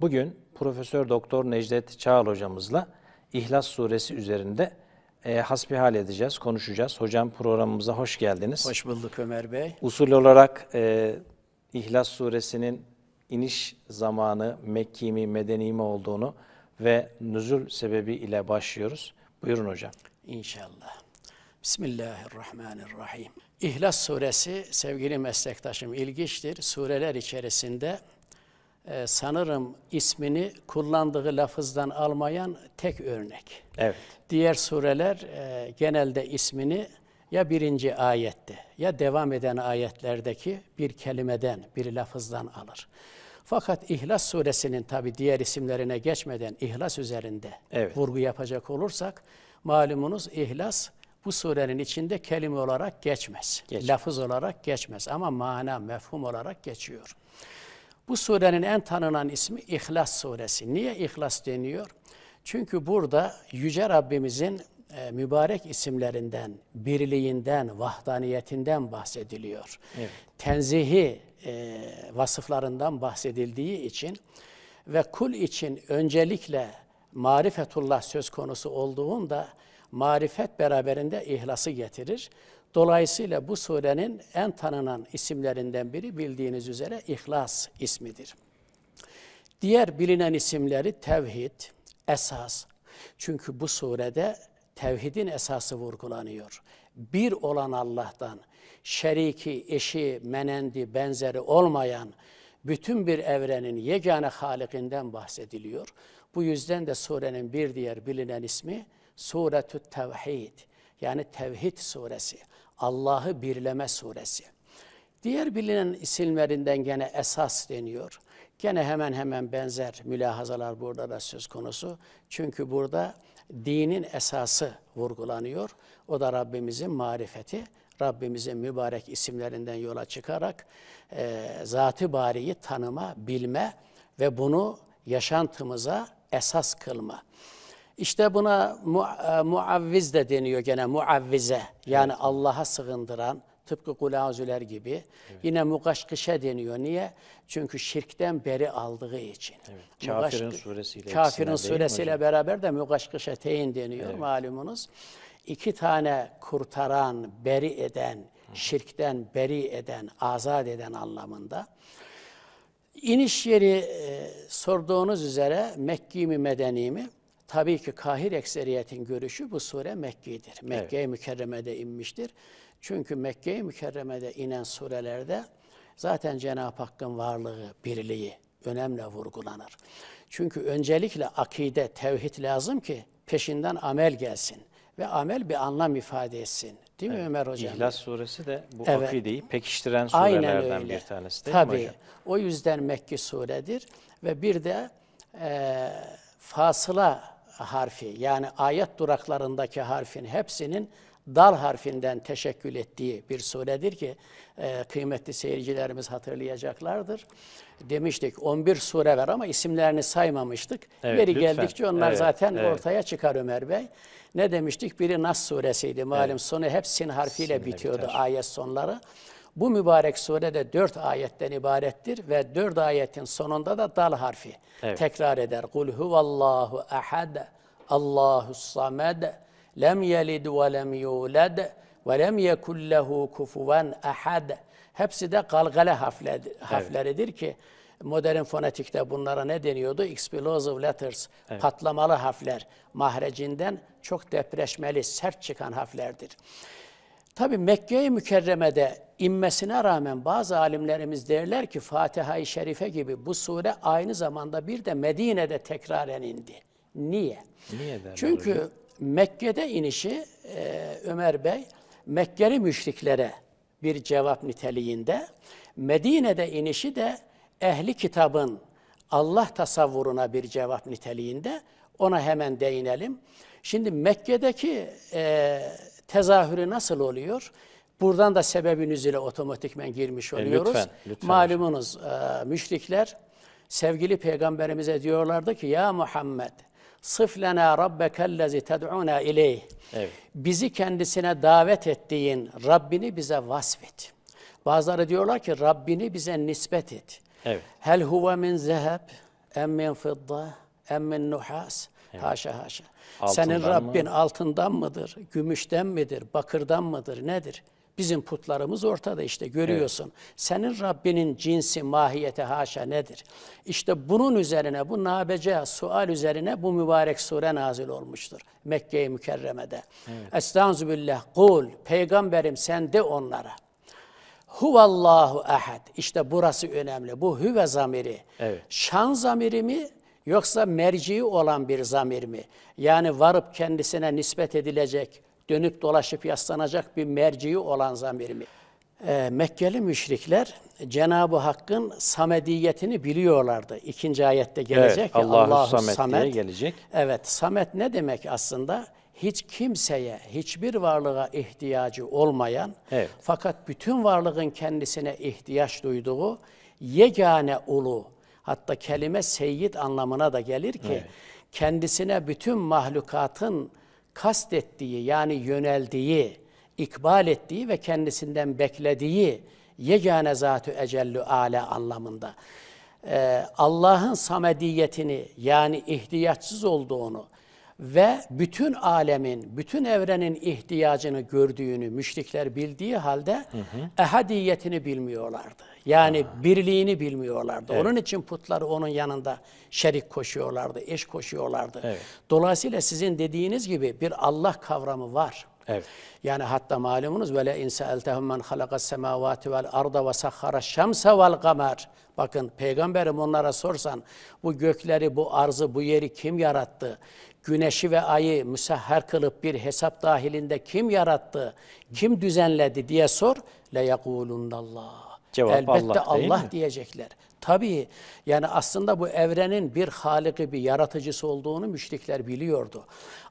Bugün Profesör Doktor Necdet Çağal hocamızla İhlas Suresi üzerinde e, hasbihal edeceğiz, konuşacağız. Hocam programımıza hoş geldiniz. Hoş bulduk Ömer Bey. Usul olarak e, İhlas Suresinin iniş zamanı Mekki mi, Medeni mi olduğunu ve nüzul sebebi ile başlıyoruz. Buyurun hocam. İnşallah. Bismillahirrahmanirrahim. İhlas suresi sevgili meslektaşım ilginçtir. Sureler içerisinde ee, sanırım ismini kullandığı lafızdan almayan tek örnek. Evet. Diğer sureler e, genelde ismini ya birinci ayette ya devam eden ayetlerdeki bir kelimeden, bir lafızdan alır. Fakat İhlas suresinin tabi diğer isimlerine geçmeden İhlas üzerinde evet. vurgu yapacak olursak malumunuz İhlas bu surenin içinde kelime olarak geçmez. Geç. Lafız olarak geçmez ama mana, mefhum olarak geçiyor. Bu surenin en tanınan ismi İhlas suresi. Niye İhlas deniyor? Çünkü burada Yüce Rabbimizin e, mübarek isimlerinden, birliğinden, vahdaniyetinden bahsediliyor. Evet. Tenzihi e, vasıflarından bahsedildiği için ve kul için öncelikle marifetullah söz konusu olduğunda marifet beraberinde ihlası getirir. Dolayısıyla bu surenin en tanınan isimlerinden biri bildiğiniz üzere İhlas ismidir. Diğer bilinen isimleri tevhid, esas. Çünkü bu surede tevhidin esası vurgulanıyor. Bir olan Allah'tan, şeriki, eşi, menendi, benzeri olmayan bütün bir evrenin yegane halikinden bahsediliyor. Bu yüzden de surenin bir diğer bilinen ismi Suretü Tevhid yani Tevhid suresi. Allah'ı Birleme Suresi. Diğer bilinen isimlerinden gene esas deniyor. Gene hemen hemen benzer mülahazalar burada da söz konusu. Çünkü burada dinin esası vurgulanıyor. O da Rabbimizin marifeti. Rabbimizin mübarek isimlerinden yola çıkarak e, zat-ı bariyi tanıma, bilme ve bunu yaşantımıza esas kılma. İşte buna mu, e, muavviz de deniyor gene muavvize. Yani evet. Allah'a sığındıran tıpkı kulazüler gibi. Evet. Yine mukaşkışe deniyor. Niye? Çünkü şirkten beri aldığı için. Evet. Kafirin Mugaşk suresiyle, kafirin suresiyle beraber de mukaşkışe teyin deniyor evet. malumunuz. İki tane kurtaran, beri eden, Hı. şirkten beri eden, azat eden anlamında. İniş yeri e, sorduğunuz üzere Mekki mi Medeni mi? Tabii ki kahir ekseriyetin görüşü bu sure Mekkedir. Mekke-i evet. Mükerreme'de inmiştir. Çünkü Mekke-i Mükerreme'de inen surelerde zaten Cenab-ı Hakk'ın varlığı, birliği önemle vurgulanır. Çünkü öncelikle akide, tevhid lazım ki peşinden amel gelsin ve amel bir anlam ifade etsin. Değil evet. mi Ömer Hocam? İhlas suresi de bu evet. akideyi pekiştiren surelerden bir tanesi değil Tabii. mi hocam? O yüzden Mekki suredir ve bir de e, fasıla harfi yani ayet duraklarındaki harfin hepsinin dal harfinden teşekkül ettiği bir suredir ki e, kıymetli seyircilerimiz hatırlayacaklardır. Demiştik 11 sure var ama isimlerini saymamıştık. Evet, Yeri lütfen. geldikçe onlar evet, zaten evet. ortaya çıkar Ömer Bey. Ne demiştik? Biri Nas suresiydi malum evet. sonu hep sin harfiyle Sinle bitiyordu biter. ayet sonları. Bu mübarek surede dört ayetten ibarettir ve dört ayetin sonunda da dal harfi evet. tekrar eder. Kul huvallahu ahad, Allahu samed, lem yelid ve lem yulad ve lem yekun lehu kufuven ahad. Hepsi de galgale harfleridir evet. ki modern fonetikte bunlara ne deniyordu? Explosive letters, evet. patlamalı harfler. Mahrecinden çok depreşmeli, sert çıkan harflerdir. Tabi Mekke-i Mükerreme'de inmesine rağmen bazı alimlerimiz derler ki Fatiha-i Şerife gibi bu sure aynı zamanda bir de Medine'de tekraren indi. Niye? Niye Çünkü hocam? Mekke'de inişi e, Ömer Bey Mekkeli müşriklere bir cevap niteliğinde, Medine'de inişi de ehli kitabın Allah tasavvuruna bir cevap niteliğinde ona hemen değinelim. Şimdi Mekke'deki e, tezahürü nasıl oluyor? Buradan da sebebin üzere otomatikmen girmiş e, oluyoruz. E, lütfen, lütfen. Malumunuz e, müşrikler sevgili peygamberimize diyorlardı ki ya Muhammed sıflena rabbekellezi ted'una ileyh. Evet. Bizi kendisine davet ettiğin Rabbini bize vasfet. Bazıları diyorlar ki Rabbini bize nispet et. Evet. Hel huve min zeheb em min fidda em min nuhas. Evet. Haşa haşa. Altından Senin Rabbin mı? altından mıdır, gümüşten midir, bakırdan mıdır, nedir? Bizim putlarımız ortada işte görüyorsun. Evet. Senin Rabbinin cinsi, mahiyeti haşa nedir? İşte bunun üzerine, bu nabece sual üzerine bu mübarek sure nazil olmuştur. Mekke-i Mükerreme'de. Evet. Estağzubillah, kul, peygamberim sen de onlara. Huvallahu ahad. İşte burası önemli. Bu hüve zamiri. Evet. Şan zamiri mi? yoksa merciği olan bir zamir mi? Yani varıp kendisine nispet edilecek, dönüp dolaşıp yaslanacak bir merciği olan zamir mi? E, Mekkeli müşrikler Cenab-ı Hakk'ın samediyetini biliyorlardı. İkinci ayette gelecek. Evet, Allahu Allah Samet, Samet diye gelecek. Evet, Samet ne demek aslında? Hiç kimseye, hiçbir varlığa ihtiyacı olmayan evet. fakat bütün varlığın kendisine ihtiyaç duyduğu yegane ulu, Hatta kelime seyyid anlamına da gelir ki evet. kendisine bütün mahlukatın kastettiği yani yöneldiği, ikbal ettiği ve kendisinden beklediği yegane zatü ecellü ale anlamında. Ee, Allah'ın samediyetini yani ihtiyaçsız olduğunu, ve bütün alemin, bütün evrenin ihtiyacını gördüğünü müşrikler bildiği halde hı hı. ehadiyetini bilmiyorlardı. Yani ha. birliğini bilmiyorlardı. Evet. Onun için putları onun yanında şerik koşuyorlardı, eş koşuyorlardı. Evet. Dolayısıyla sizin dediğiniz gibi bir Allah kavramı var. Evet. Yani hatta malumunuz böyle inseltehum men halakas semavati vel arda ve sahhara şemse vel kamer. Bakın peygamberim onlara sorsan bu gökleri, bu arzı, bu yeri kim yarattı? güneşi ve ayı müsahhar kılıp bir hesap dahilinde kim yarattı, kim düzenledi diye sor. Le yekulundallah. Cevap Elbette Allah, Allah diyecekler. Tabii yani aslında bu evrenin bir haliki, bir yaratıcısı olduğunu müşrikler biliyordu.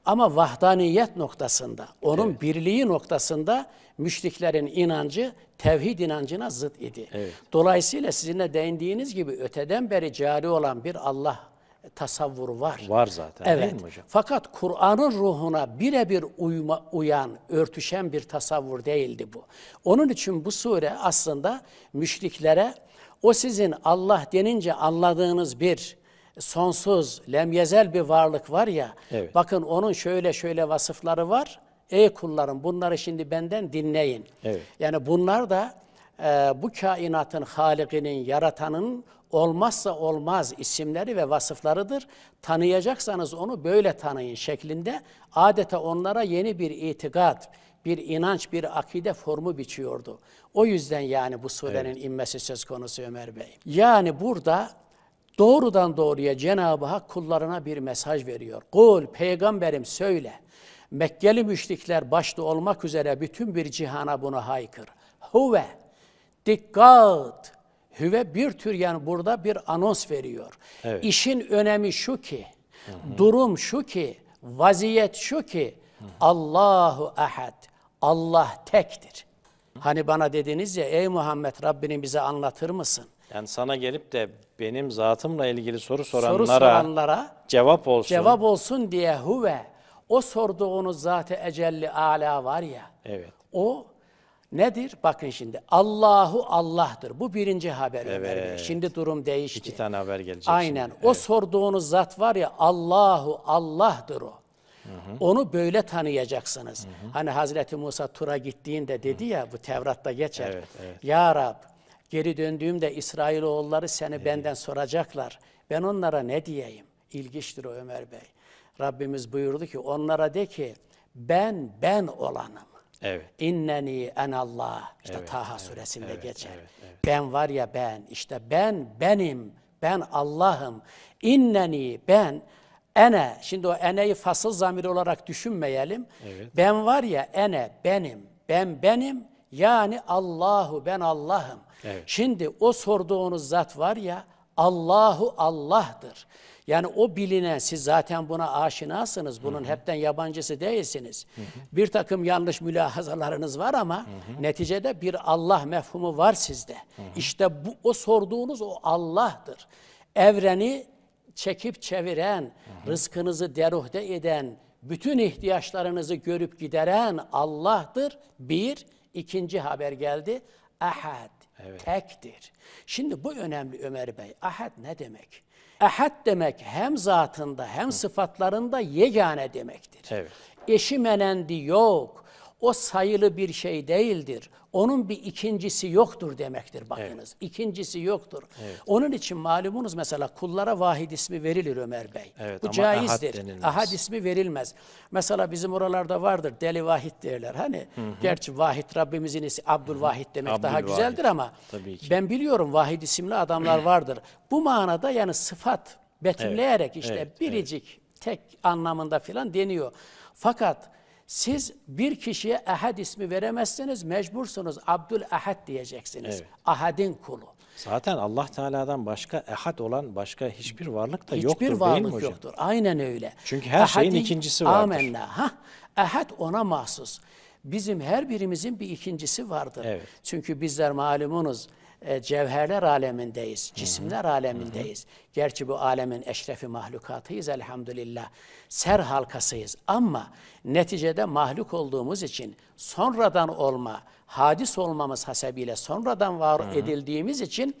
Ama vahdaniyet noktasında, onun evet. birliği noktasında müşriklerin inancı tevhid inancına zıt idi. Evet. Dolayısıyla sizinle değindiğiniz gibi öteden beri cari olan bir Allah tasavvuru var. Var zaten evet. değil mi hocam? Fakat Kur'an'ın ruhuna birebir uyma, uyan, örtüşen bir tasavvur değildi bu. Onun için bu sure aslında müşriklere o sizin Allah denince anladığınız bir sonsuz, lemyezel bir varlık var ya, evet. bakın onun şöyle şöyle vasıfları var. Ey kullarım bunları şimdi benden dinleyin. Evet. Yani bunlar da e, bu kainatın halikinin, yaratanın olmazsa olmaz isimleri ve vasıflarıdır. Tanıyacaksanız onu böyle tanıyın şeklinde adeta onlara yeni bir itikat, bir inanç, bir akide formu biçiyordu. O yüzden yani bu surenin evet. inmesi söz konusu Ömer Bey. Yani burada doğrudan doğruya Cenab-ı Hak kullarına bir mesaj veriyor. Kul peygamberim söyle. Mekkeli müşrikler başta olmak üzere bütün bir cihana bunu haykır. Huve dikkat Hüve bir tür yani burada bir anons veriyor. Evet. İşin önemi şu ki, hı hı. durum şu ki, vaziyet şu ki hı hı. Allahu ahad. Allah tektir. Hı. Hani bana dediniz ya ey Muhammed Rabbini bize anlatır mısın? Yani sana gelip de benim zatımla ilgili soru soranlara, soru soranlara cevap olsun. Cevap olsun diye hüve o sorduğunuz zat-ı ecelli ala var ya. Evet. O Nedir? Bakın şimdi Allahu Allah'tır. Bu birinci haber evet. Şimdi durum değişti. İki tane haber gelecek. Aynen. Şimdi. O evet. sorduğunuz zat var ya Allahu Allah'tır o. Hı hı. Onu böyle tanıyacaksınız. Hı hı. Hani Hazreti Musa Tur'a gittiğinde dedi ya bu Tevrat'ta geçer. Evet, evet. Ya Rab geri döndüğümde İsrailoğulları seni evet. benden soracaklar. Ben onlara ne diyeyim? İlginçtir o Ömer Bey. Rabbimiz buyurdu ki onlara de ki ben ben olanım. Evet. İnneni enallah. İşte evet, Taha evet, suresinde evet, geçer. Evet, evet. Ben var ya ben, işte ben benim, ben Allah'ım. İnneni ben, ene. Şimdi o eneyi fasıl zamiri olarak düşünmeyelim. Evet. Ben var ya ene, benim, ben benim. Yani Allahu ben Allah'ım. Evet. Şimdi o sorduğunuz zat var ya Allahu Allah'tır. Yani o bilinen siz zaten buna aşinasınız. Bunun hı hı. hepten yabancısı değilsiniz. Hı hı. Bir takım yanlış mülahazalarınız var ama hı hı. neticede bir Allah mefhumu var sizde. Hı hı. İşte bu o sorduğunuz o Allah'tır. Evreni çekip çeviren, hı hı. rızkınızı deruhde eden, bütün ihtiyaçlarınızı görüp gideren Allah'tır. Bir, ikinci haber geldi. Ahad. Evet. Tektir. Şimdi bu önemli Ömer Bey. Ahad ne demek? Ahad demek hem zatında hem sıfatlarında yegane demektir. Evet. Eşi menendi yok o sayılı bir şey değildir. Onun bir ikincisi yoktur demektir bakınız. Evet. İkincisi yoktur. Evet. Onun için malumunuz mesela kullara vahid ismi verilir Ömer Bey. Evet, Bu caizdir. Ahad, ahad ismi verilmez. Mesela bizim oralarda vardır deli vahid derler. Hani hı hı. gerçi vahid Rabbimizin ismi Abdülvahid demek Abdül daha vahid. güzeldir ama ben biliyorum vahid isimli adamlar vardır. Bu manada yani sıfat betimleyerek evet, işte evet, biricik evet. tek anlamında filan deniyor. Fakat siz bir kişiye ehad ismi veremezsiniz, mecbursunuz Abdül Ahad diyeceksiniz. Evet. Ahad'in kulu. Zaten Allah Teala'dan başka ehad olan başka hiçbir varlık da hiçbir yoktur varlık değil mi hocam? yoktur. Aynen öyle. Çünkü her Ahadin, şeyin ikincisi vardır. Amenna. Ha? Ehad ona mahsus. Bizim her birimizin bir ikincisi vardır. Evet. Çünkü bizler malumunuz e, cevherler alemindeyiz, cisimler Hı-hı. alemindeyiz. Gerçi bu alemin eşrefi mahlukatıyız elhamdülillah. Ser halkasıyız ama neticede mahluk olduğumuz için sonradan olma, hadis olmamız hasebiyle sonradan var edildiğimiz için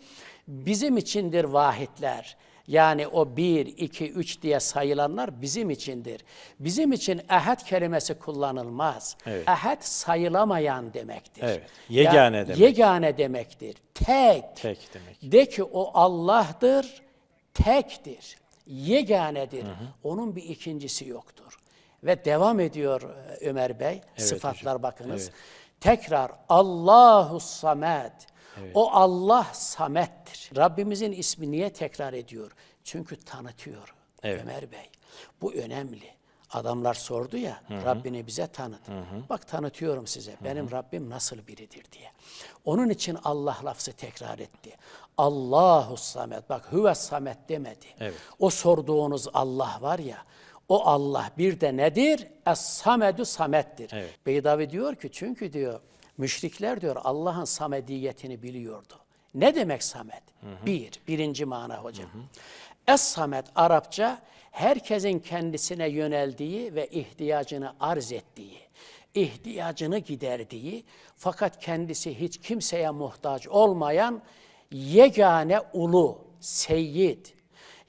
bizim içindir vahitler. Yani o bir, iki, üç diye sayılanlar bizim içindir. Bizim için ehad kelimesi kullanılmaz. Evet. Ehad sayılamayan demektir. Evet. Yegane yani, demek. Yegane demektir. Tek. Tek demek. De ki o Allah'dır, tektir. Yeganedir. Hı hı. Onun bir ikincisi yoktur. Ve devam ediyor e, Ömer Bey, evet, sıfatlar hocam. bakınız. Evet. Tekrar Allahu Samed. O Allah Samet'tir. Rabbimizin ismi niye tekrar ediyor? Çünkü tanıtıyor evet. Ömer Bey. Bu önemli. Adamlar sordu ya Hı -hı. Rabbini bize tanıt. Hı -hı. Bak tanıtıyorum size benim Hı -hı. Rabbim nasıl biridir diye. Onun için Allah lafzı tekrar etti. Allahu samet. Bak huve samet demedi. Evet. O sorduğunuz Allah var ya o Allah bir de nedir? Es samedü samettir. Evet. Beydavi diyor ki çünkü diyor Müşrikler diyor Allah'ın samediyetini biliyordu. Ne demek samet? Hı hı. Bir, birinci mana hocam. Hı Es samet Arapça herkesin kendisine yöneldiği ve ihtiyacını arz ettiği, ihtiyacını giderdiği fakat kendisi hiç kimseye muhtaç olmayan yegane ulu, seyyid,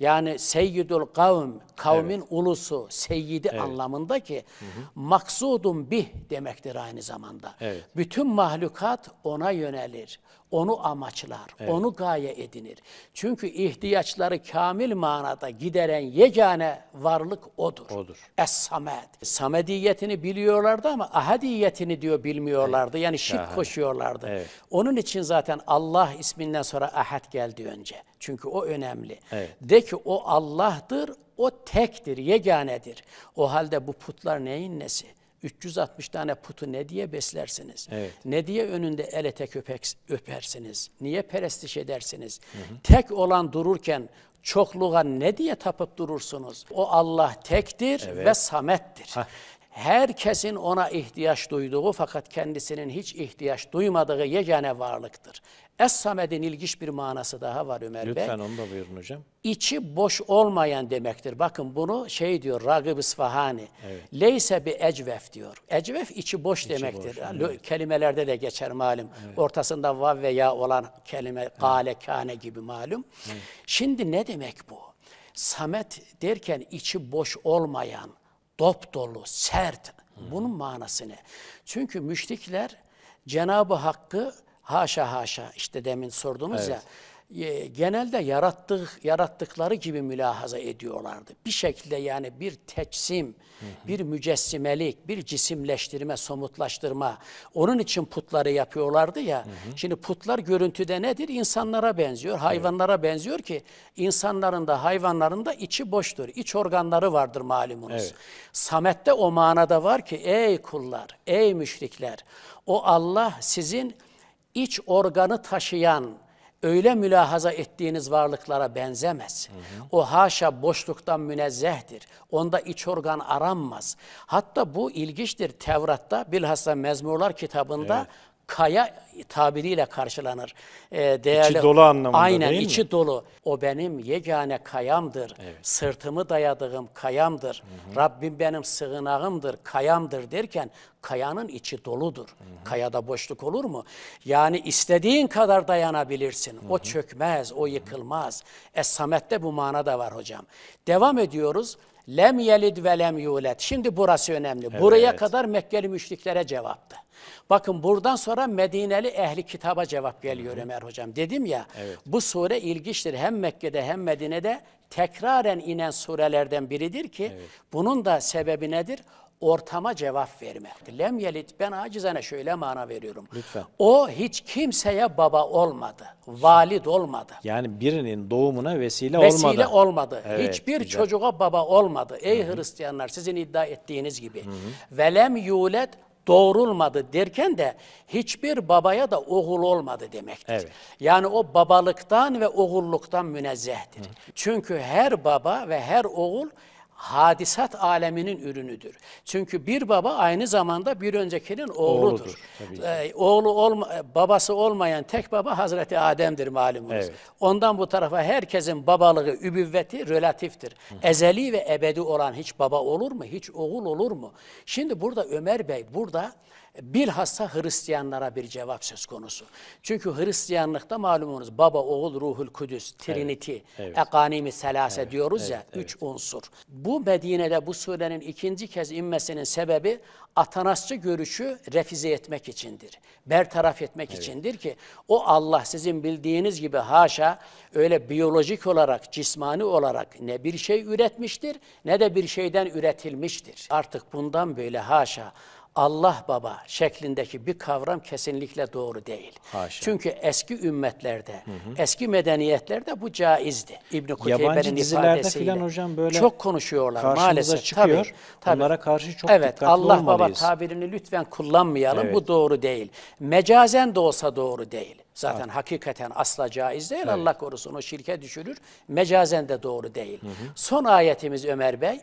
yani seyyidul kavm, kavmin evet. ulusu, seyyidi evet. anlamında ki hı hı. maksudun bih demektir aynı zamanda. Evet. Bütün mahlukat ona yönelir onu amaçlar, evet. onu gaye edinir. Çünkü ihtiyaçları kamil manada gideren yegane varlık odur. Odur. Es-Samed. Samediyetini biliyorlardı ama ahadiyetini diyor bilmiyorlardı. Yani şirk Aha. koşuyorlardı. Evet. Onun için zaten Allah isminden sonra ahad geldi önce. Çünkü o önemli. Evet. De ki o Allah'tır, o tektir, yeganedir. O halde bu putlar neyin nesi? 360 tane putu ne diye beslersiniz? Evet. Ne diye önünde el ete köpek öpersiniz? Niye perestiş edersiniz? Hı hı. Tek olan dururken çokluğa ne diye tapıp durursunuz? O Allah tektir evet. ve samettir. Hah. Herkesin ona ihtiyaç duyduğu fakat kendisinin hiç ihtiyaç duymadığı yegane varlıktır. Es-Samed'in ilginç bir manası daha var Ömer Lütfen Bey. Lütfen onu da buyurun hocam. İçi boş olmayan demektir. Bakın bunu şey diyor Ragıb İsfahani. Evet. Leyse bir ecvef diyor. Ecvef içi boş içi demektir. Boş, evet. Kelimelerde de geçer malum. Evet. Ortasında vav ve ya olan kelime evet. gale kane gibi malum. Evet. Şimdi ne demek bu? Samet derken içi boş olmayan, dop dolu, sert. Bunun manası ne? Çünkü müşrikler Cenab-ı Hakk'ı Haşa haşa işte demin sordunuz evet. ya. E, genelde yarattık yarattıkları gibi mülahaza ediyorlardı. Bir şekilde yani bir teçsim, hı hı. bir mücessimelik, bir cisimleştirme, somutlaştırma. Onun için putları yapıyorlardı ya. Hı hı. Şimdi putlar görüntüde nedir? İnsanlara benziyor, hayvanlara evet. benziyor ki insanların da hayvanların da içi boştur. İç organları vardır malumunuz. Evet. Samet'te o manada var ki ey kullar, ey müşrikler o Allah sizin iç organı taşıyan öyle mülahaza ettiğiniz varlıklara benzemez. Hı hı. O haşa boşluktan münezzehtir. Onda iç organ aranmaz. Hatta bu ilginçtir Tevrat'ta bilhassa Mezmurlar kitabında evet kaya tabiriyle karşılanır. E, değerli, içi dolu anlamında aynen, değil mi? Aynen içi dolu. O benim yegane kayamdır. Evet. Sırtımı dayadığım kayamdır. Hı hı. Rabbim benim sığınağımdır, kayamdır derken kayanın içi doludur. Hı hı. Kayada boşluk olur mu? Yani istediğin kadar dayanabilirsin. Hı hı. O çökmez, o yıkılmaz. Es-Samet'te bu manada var hocam. Devam ediyoruz. Lem yelid ve lem yulet. Şimdi burası önemli. Evet. Buraya kadar Mekkeli müşriklere cevaptı. Bakın buradan sonra Medineli ehli kitaba cevap geliyor Hı-hı. Ömer hocam. Dedim ya evet. bu sure ilginçtir. Hem Mekke'de hem Medine'de tekraren inen surelerden biridir ki evet. bunun da sebebi nedir? Ortama cevap vermek. Lem yelit ben acizene şöyle mana veriyorum. Lütfen. O hiç kimseye baba olmadı. Valid olmadı. Yani birinin doğumuna vesile, vesile olmadı. Vesile olmadı. Evet, Hiçbir güzel. çocuğa baba olmadı. Ey Hı -hı. Hristiyanlar sizin iddia ettiğiniz gibi. Hı -hı. Ve lem yulet doğrulmadı derken de hiçbir babaya da oğul olmadı demektir. Evet. Yani o babalıktan ve oğulluktan münezzehtir. Hı. Çünkü her baba ve her oğul hadisat aleminin ürünüdür. Çünkü bir baba aynı zamanda bir öncekinin oğludur. oğludur ee, oğlu olma, babası olmayan tek baba Hazreti Adem'dir malumunuz. Evet. Ondan bu tarafa herkesin babalığı, übüvveti relatiftir. Ezeli ve ebedi olan hiç baba olur mu? Hiç oğul olur mu? Şimdi burada Ömer Bey burada bilhassa Hristiyanlara bir cevap söz konusu. Çünkü Hristiyanlıkta malumunuz baba, oğul, ruhul kudüs, trinity, evet, evet. ekanimi selase evet, diyoruz evet, ya, evet. üç unsur. Bu Medine'de bu surenin ikinci kez inmesinin sebebi atanasçı görüşü refize etmek içindir. Bertaraf etmek evet. içindir ki o Allah sizin bildiğiniz gibi haşa öyle biyolojik olarak, cismani olarak ne bir şey üretmiştir ne de bir şeyden üretilmiştir. Artık bundan böyle haşa Allah Baba şeklindeki bir kavram kesinlikle doğru değil. Haşa. Çünkü eski ümmetlerde, hı hı. eski medeniyetlerde bu caizdi. İbn Kuteybe'nin ifadesiyle. Yabancı hocam böyle çok konuşuyorlar maalesef. çıkıyor. Tabii, tabii. Onlara karşı çok evet, dikkatli Allah olmalıyız. Baba tabirini lütfen kullanmayalım. Evet. Bu doğru değil. Mecazen de olsa doğru değil. Zaten evet. hakikaten asla caiz değil. Evet. Allah korusun o şirke düşürür. Mecazen de doğru değil. Hı hı. Son ayetimiz Ömer Bey.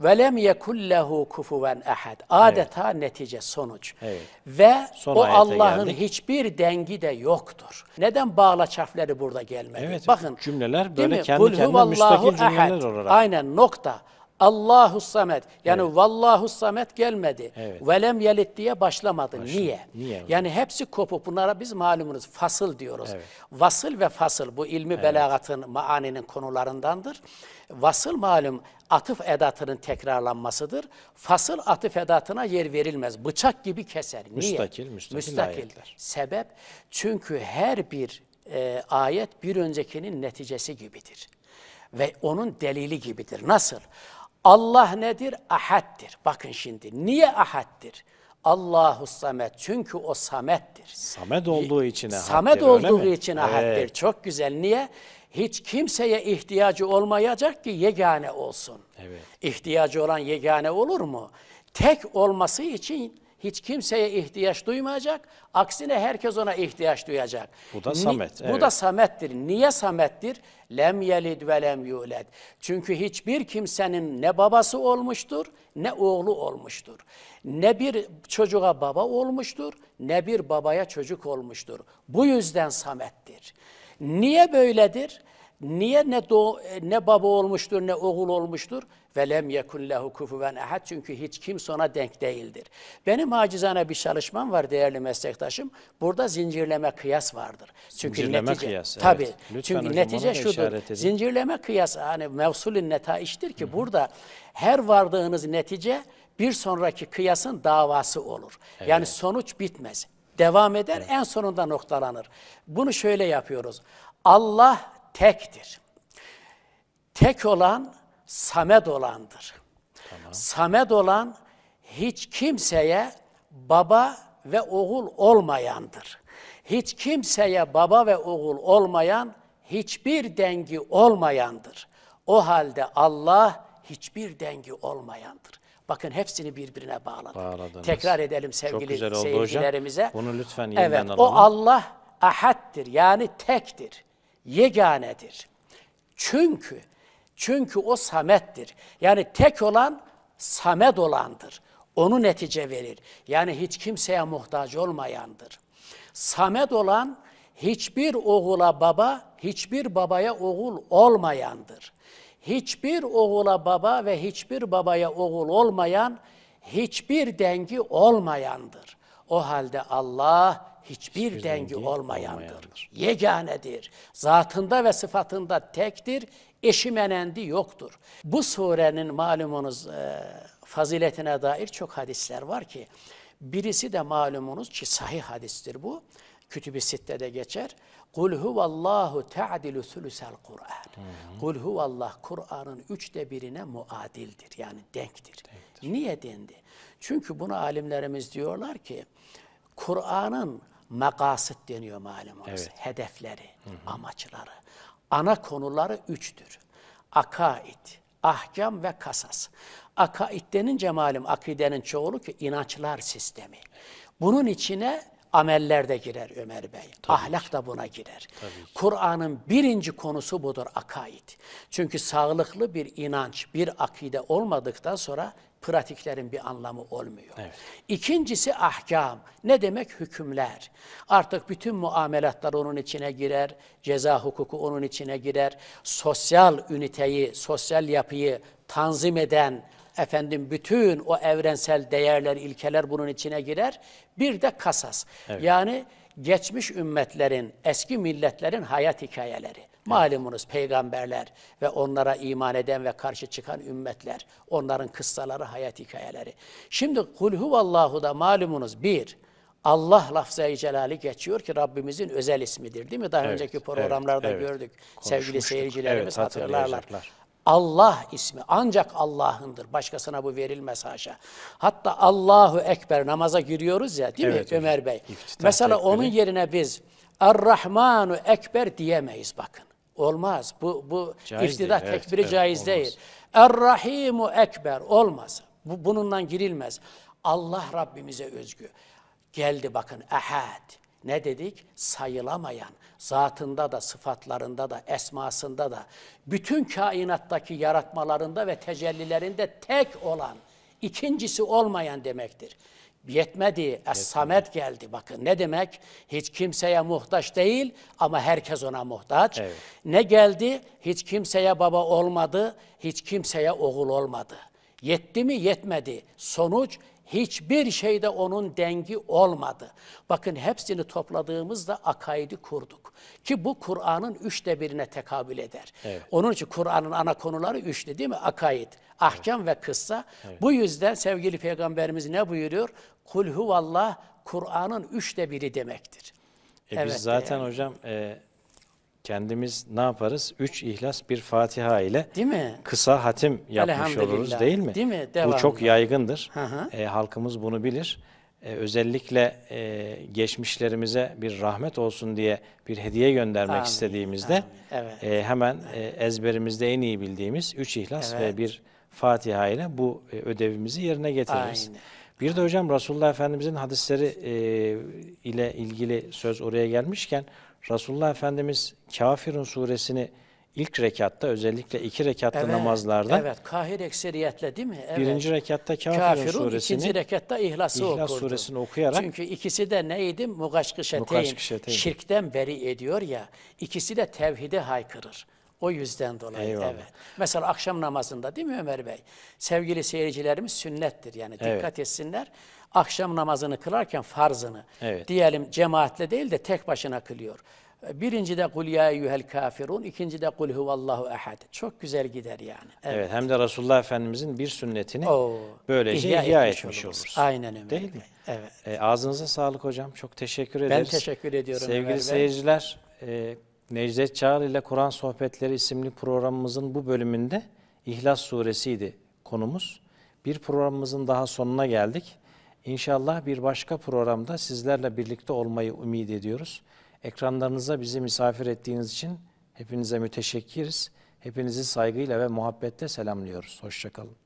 Ve lem yekullehu kufuven ehad. Adeta evet. netice sonuç. Evet. Ve Son o Allah'ın hiçbir dengi de yoktur. Neden bağla çarfleri burada gelmedi? Evet, Bakın cümleler böyle kendi kendine müstakil cümleler ahad. olarak. Aynen nokta. Allahu Samet. Yani evet. Vallahu Samet gelmedi. Evet. Velem yelit diye başlamadı. Başladı. Niye? Niye? Yani hepsi kopup bunlara biz malumunuz fasıl diyoruz. Evet. Vasıl ve fasıl bu ilmi evet. belagatın maaninin konularındandır. Vasıl malum atıf edatının tekrarlanmasıdır. Fasıl atıf edatına yer verilmez. Bıçak gibi keser. Niye? Müstakil, müstakil, müstakil. Ayetler. Sebep çünkü her bir e, ayet bir öncekinin neticesi gibidir. Ve onun delili gibidir. Nasıl? Allah nedir? Ahaddir. Bakın şimdi niye ahaddir? Allahu Samet çünkü o Samet'tir. Samet olduğu için ahaddir. Samet olduğu için ahaddir. Evet. Çok güzel. Niye? hiç kimseye ihtiyacı olmayacak ki yegane olsun. Evet. İhtiyacı olan yegane olur mu? Tek olması için hiç kimseye ihtiyaç duymayacak. Aksine herkes ona ihtiyaç duyacak. Bu da samet. Ni, evet. Bu da samettir. Niye samettir? Lem yelid ve lem yuled. Çünkü hiçbir kimsenin ne babası olmuştur, ne oğlu olmuştur. Ne bir çocuğa baba olmuştur, ne bir babaya çocuk olmuştur. Bu yüzden samettir. Niye böyledir? Niye ne do, ne baba olmuştur ne oğul olmuştur? Velem yekun lehu kufuven ehad. Çünkü hiç kimse ona denk değildir. Benim acizane bir çalışmam var değerli meslektaşım. Burada zincirleme kıyas vardır. Çünkü zincirleme netice, kıyas. Tabii. Evet. Lütfen çünkü netice şudur. Zincirleme kıyas hani mevsulün netaiştir ki Hı -hı. burada her vardığınız netice bir sonraki kıyasın davası olur. Evet. Yani sonuç bitmez devam eder, en sonunda noktalanır. Bunu şöyle yapıyoruz. Allah tektir. Tek olan Samet olandır. Tamam. Samet olan hiç kimseye baba ve oğul olmayandır. Hiç kimseye baba ve oğul olmayan, hiçbir dengi olmayandır. O halde Allah hiçbir dengi olmayandır. Bakın hepsini birbirine bağladık. Bağladınız. Tekrar edelim sevgili seyircilerimize. Hocam. Bunu lütfen yeniden evet, alalım. O Allah ahaddir yani tektir, yeganedir. Çünkü, çünkü o samettir. Yani tek olan samet olandır. Onu netice verir. Yani hiç kimseye muhtaç olmayandır. Samet olan hiçbir oğula baba, hiçbir babaya oğul olmayandır hiçbir oğula baba ve hiçbir babaya oğul olmayan, hiçbir dengi olmayandır. O halde Allah hiçbir, hiçbir dengi, dengi olmayandır. olmayandır. Yeganedir. Zatında ve sıfatında tektir. menendi yoktur. Bu surenin malumunuz e, faziletine dair çok hadisler var ki birisi de malumunuz ki sahih hadistir bu. Kütüb-i de geçer. Kul huvallahu te'adilu sülüsel Kur'an. Kul huvallah Kur'an'ın üçte birine muadildir. Yani denktir. denktir. Niye dendi? Çünkü bunu alimlerimiz diyorlar ki Kur'an'ın makasit deniyor malumunuz. Evet. Hedefleri, hı hı. amaçları. Ana konuları üçtür. Akaid, ahkam ve kasas. Akaid denince malum akidenin çoğulu ki inançlar sistemi. Bunun içine ameller de girer Ömer Bey. Tabii Ahlak ki. da buna girer. Kur'an'ın birinci konusu budur akaid. Çünkü sağlıklı bir inanç, bir akide olmadıktan sonra pratiklerin bir anlamı olmuyor. Evet. İkincisi ahkam. Ne demek hükümler? Artık bütün muamelatlar onun içine girer, ceza hukuku onun içine girer, sosyal üniteyi, sosyal yapıyı tanzim eden efendim bütün o evrensel değerler, ilkeler bunun içine girer. Bir de kasas. Evet. Yani geçmiş ümmetlerin, eski milletlerin hayat hikayeleri. Malumunuz peygamberler ve onlara iman eden ve karşı çıkan ümmetler, onların kıssaları, hayat hikayeleri. Şimdi kul huvallahu da malumunuz bir, Allah lafzayı celali geçiyor ki Rabbimizin özel ismidir değil mi? Daha evet, önceki programlarda evet, gördük. Sevgili seyircilerimiz evet, hatırlarlar. Allah ismi ancak Allah'ındır. Başkasına bu verilmez haşa. Hatta Allahu Ekber namaza giriyoruz ya değil evet, mi hocam. Ömer Bey? İftitah Mesela tekbiri. onun yerine biz Er-Rahmanu Ekber diyemeyiz bakın. Olmaz. Bu bu caiz iftidah değil. tekbiri evet, caiz evet, değil. Er-Rahimu Ekber olmaz. Bu, bununla girilmez. Allah Rabbimize özgü. Geldi bakın ehad ne dedik? Sayılamayan, zatında da, sıfatlarında da, esmasında da, bütün kainattaki yaratmalarında ve tecellilerinde tek olan, ikincisi olmayan demektir. Yetmedi, Es-Samet geldi. Bakın ne demek? Hiç kimseye muhtaç değil ama herkes ona muhtaç. Evet. Ne geldi? Hiç kimseye baba olmadı, hiç kimseye oğul olmadı. Yetti mi? Yetmedi. Sonuç hiçbir şeyde onun dengi olmadı. Bakın hepsini topladığımızda akaidi kurduk. Ki bu Kur'an'ın üçte birine tekabül eder. Evet. Onun için Kur'an'ın ana konuları üçte değil mi? Akaid, ahkam evet. ve kıssa. Evet. Bu yüzden sevgili Peygamberimiz ne buyuruyor? Kul huvallah Kur'an'ın üçte biri demektir. E evet, biz zaten yani. hocam... E kendimiz ne yaparız? Üç ihlas bir Fatiha ile değil mi? kısa hatim yapmış oluruz değil mi? Değil mi? Bu çok yaygındır. Hı hı. E, halkımız bunu bilir. E, özellikle e, geçmişlerimize bir rahmet olsun diye bir hediye göndermek amin, istediğimizde amin. Evet. E, hemen e, ezberimizde en iyi bildiğimiz üç ihlas evet. ve bir Fatiha ile bu e, ödevimizi yerine getiririz. Aynen. Bir de hocam Resulullah Efendimizin hadisleri e, ile ilgili söz oraya gelmişken Resulullah Efendimiz Kafirun suresini ilk rekatta özellikle iki rekatlı evet, namazlarda evet kahir ekseriyetle değil mi? Evet. Birinci rekatta Kafirun, Kafirun suresini ikinci rekatta İhlas'ı İhlas okurdu. suresini okuyarak Çünkü ikisi de neydi? Mugaşkışeteyn. Şirkten beri ediyor ya. İkisi de tevhide haykırır. O yüzden dolayı Eyvallah. evet. Mesela akşam namazında değil mi Ömer Bey? Sevgili seyircilerimiz sünnettir yani evet. dikkat etsinler. Akşam namazını kılarken farzını evet. diyelim cemaatle değil de tek başına kılıyor. Birinci de kul ya eyyuhel kafirun, ikinci de kul huvallahu ehad. Çok güzel gider yani. Evet, evet hem de Resulullah Efendimizin bir sünnetini Oo, böylece ihya, ihya etmiş, etmiş oluruz. oluruz. Aynen Ömer Değil mi? Evet. E, ağzınıza sağlık hocam. Çok teşekkür ederiz. Ben teşekkür ediyorum Sevgili Ömer seyirciler, e, Necdet Çağrı ile Kur'an Sohbetleri isimli programımızın bu bölümünde İhlas Suresiydi konumuz. Bir programımızın daha sonuna geldik. İnşallah bir başka programda sizlerle birlikte olmayı ümit ediyoruz. Ekranlarınıza bizi misafir ettiğiniz için hepinize müteşekkiriz. Hepinizi saygıyla ve muhabbetle selamlıyoruz. Hoşçakalın.